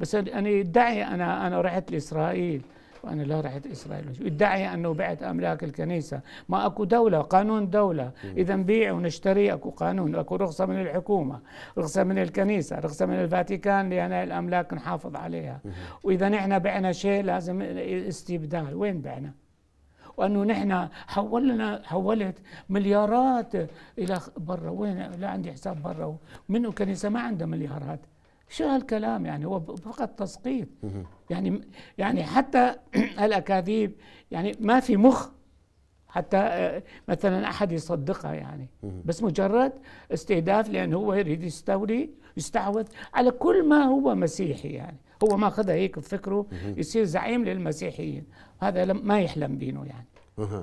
بس أنا يدعي أنا أنا رحت لإسرائيل وأنا لا رحت إسرائيل يدعي أنه بعت أملاك الكنيسة ما أكو دولة قانون دولة إذا نبيع ونشتري أكو قانون أكو رخصة من الحكومة رخصة من الكنيسة رخصة من الفاتيكان لأن الأملاك نحافظ عليها وإذا نحن بعنا شيء لازم استبدال وين بعنا وانه نحن حولنا حولت مليارات الى برا وين لا عندي حساب برا منو كنيسه ما عندها مليارات شو هالكلام يعني هو فقط تسقيط يعني يعني حتى الاكاذيب يعني ما في مخ حتى آه، مثلا احد يصدقها يعني بس مجرد استهداف لان هو يريد يستولي يستعوذ على كل ما هو مسيحي يعني هو ماخذها هيك بفكره يصير زعيم للمسيحيين هذا ما يحلم بينه يعني